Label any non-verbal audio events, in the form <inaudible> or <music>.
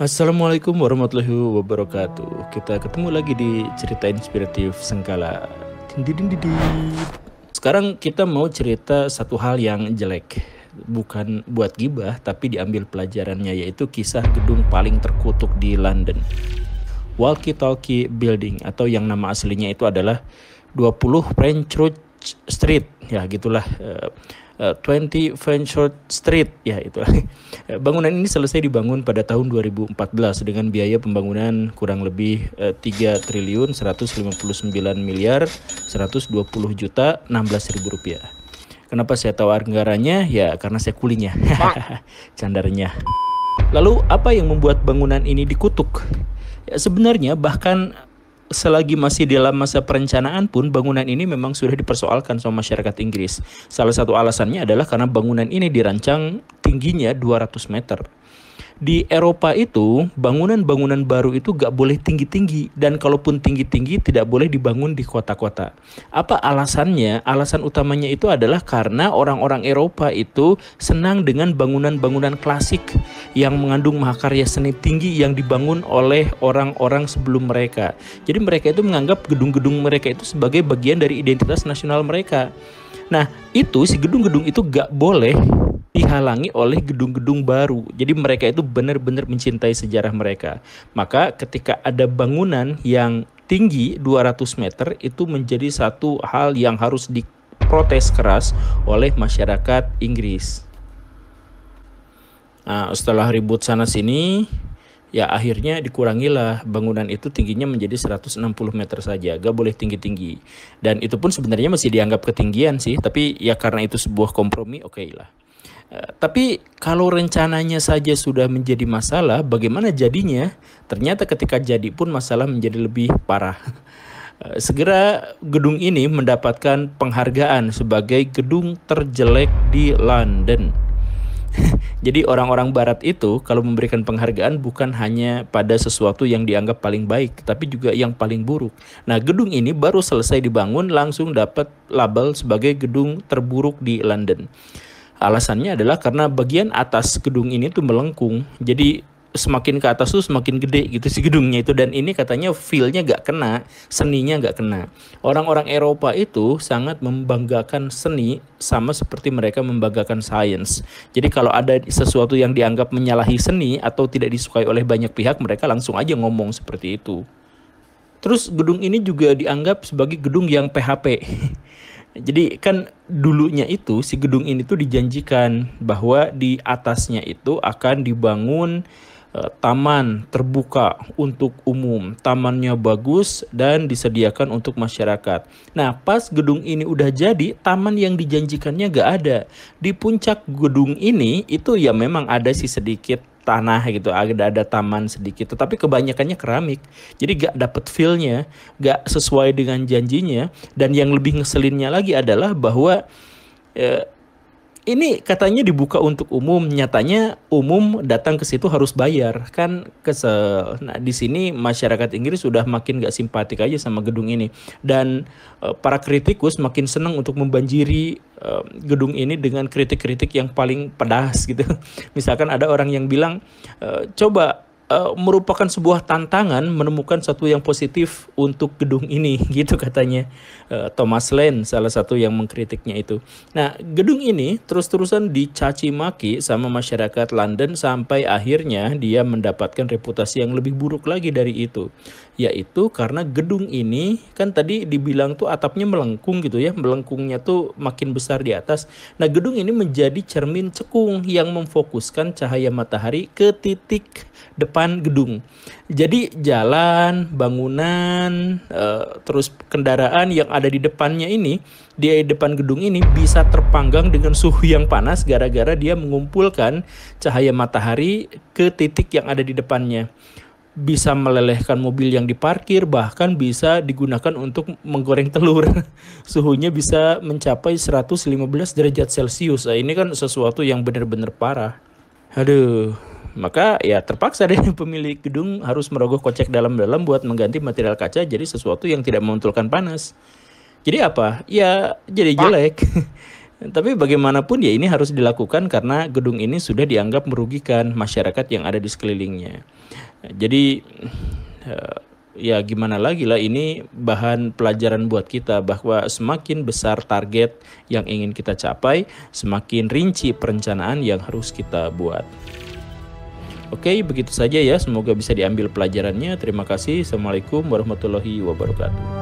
Assalamualaikum warahmatullahi wabarakatuh. Kita ketemu lagi di cerita inspiratif Sengkala. Sekarang kita mau cerita satu hal yang jelek. Bukan buat gibah, tapi diambil pelajarannya yaitu kisah gedung paling terkutuk di London. Walkie Talkie Building atau yang nama aslinya itu adalah 20 French Road Street. Ya, gitulah. Eh, 20 eh, Fenchurch Street ya itu. <laughs> Eh, bangunan ini selesai dibangun pada tahun 2014 dengan biaya pembangunan kurang lebih 3 eh, triliun 159 miliar 120 juta 16 ribu rupiah. Kenapa saya tahu anggarannya? Ya karena saya kulinya. <laughs> Candarnya. Lalu apa yang membuat bangunan ini dikutuk? Ya, sebenarnya bahkan selagi masih dalam masa perencanaan pun bangunan ini memang sudah dipersoalkan sama masyarakat Inggris. Salah satu alasannya adalah karena bangunan ini dirancang tingginya 200 meter di Eropa itu bangunan-bangunan baru itu gak boleh tinggi-tinggi dan kalaupun tinggi-tinggi tidak boleh dibangun di kota-kota. Apa alasannya? Alasan utamanya itu adalah karena orang-orang Eropa itu senang dengan bangunan-bangunan klasik yang mengandung mahakarya seni tinggi yang dibangun oleh orang-orang sebelum mereka. Jadi mereka itu menganggap gedung-gedung mereka itu sebagai bagian dari identitas nasional mereka. Nah, itu si gedung-gedung itu gak boleh dihalangi oleh gedung-gedung baru. Jadi mereka itu benar-benar mencintai sejarah mereka. Maka ketika ada bangunan yang tinggi 200 meter itu menjadi satu hal yang harus diprotes keras oleh masyarakat Inggris. Nah, setelah ribut sana sini, ya akhirnya dikurangilah bangunan itu tingginya menjadi 160 meter saja, gak boleh tinggi-tinggi. Dan itu pun sebenarnya masih dianggap ketinggian sih, tapi ya karena itu sebuah kompromi, oke okay lah. Tapi kalau rencananya saja sudah menjadi masalah, bagaimana jadinya? Ternyata ketika jadi pun masalah menjadi lebih parah. Eh, segera gedung ini mendapatkan penghargaan sebagai gedung terjelek di London. <laughs> Jadi orang-orang barat itu kalau memberikan penghargaan bukan hanya pada sesuatu yang dianggap paling baik, tapi juga yang paling buruk. Nah, gedung ini baru selesai dibangun langsung dapat label sebagai gedung terburuk di London. Alasannya adalah karena bagian atas gedung ini tuh melengkung. Jadi semakin ke atas tuh semakin gede gitu si gedungnya itu dan ini katanya feelnya gak kena seninya gak kena orang-orang Eropa itu sangat membanggakan seni sama seperti mereka membanggakan sains jadi kalau ada sesuatu yang dianggap menyalahi seni atau tidak disukai oleh banyak pihak mereka langsung aja ngomong seperti itu terus gedung ini juga dianggap sebagai gedung yang PHP <laughs> Jadi kan dulunya itu si gedung ini tuh dijanjikan bahwa di atasnya itu akan dibangun e, taman terbuka untuk umum. Tamannya bagus dan disediakan untuk masyarakat. Nah, pas gedung ini udah jadi, taman yang dijanjikannya gak ada. Di puncak gedung ini itu ya memang ada sih sedikit tanah gitu ada ada taman sedikit tetapi kebanyakannya keramik jadi gak dapet feelnya gak sesuai dengan janjinya dan yang lebih ngeselinnya lagi adalah bahwa eh, ini katanya dibuka untuk umum, nyatanya umum datang ke situ harus bayar, kan kesel. Nah di sini masyarakat Inggris sudah makin gak simpatik aja sama gedung ini, dan uh, para kritikus makin senang untuk membanjiri uh, gedung ini dengan kritik-kritik yang paling pedas gitu. <laughs> Misalkan ada orang yang bilang, e, coba Eh, merupakan sebuah tantangan menemukan satu yang positif untuk gedung ini <laughs> gitu katanya uh, Thomas Lane salah satu yang mengkritiknya itu. Nah, gedung ini terus-terusan dicaci maki sama masyarakat London sampai akhirnya dia mendapatkan reputasi yang lebih buruk lagi dari itu yaitu karena gedung ini kan tadi dibilang tuh atapnya melengkung gitu ya, melengkungnya tuh makin besar di atas. Nah, gedung ini menjadi cermin cekung yang memfokuskan cahaya matahari ke titik depan gedung. Jadi jalan, bangunan, e, terus kendaraan yang ada di depannya ini, di depan gedung ini bisa terpanggang dengan suhu yang panas gara-gara dia mengumpulkan cahaya matahari ke titik yang ada di depannya bisa melelehkan mobil yang diparkir, bahkan bisa digunakan untuk menggoreng telur. <laughs> Suhunya bisa mencapai 115 derajat Celcius. Nah, ini kan sesuatu yang benar-benar parah. Aduh, maka ya terpaksa deh <laughs> pemilik gedung harus merogoh kocek dalam-dalam buat mengganti material kaca jadi sesuatu yang tidak memunculkan panas. Jadi apa? Ya jadi jelek. <laughs> Tapi bagaimanapun ya ini harus dilakukan karena gedung ini sudah dianggap merugikan masyarakat yang ada di sekelilingnya. Jadi eh, ya gimana lagi lah ini bahan pelajaran buat kita bahwa semakin besar target yang ingin kita capai, semakin rinci perencanaan yang harus kita buat. Oke, begitu saja ya. Semoga bisa diambil pelajarannya. Terima kasih. Assalamualaikum warahmatullahi wabarakatuh.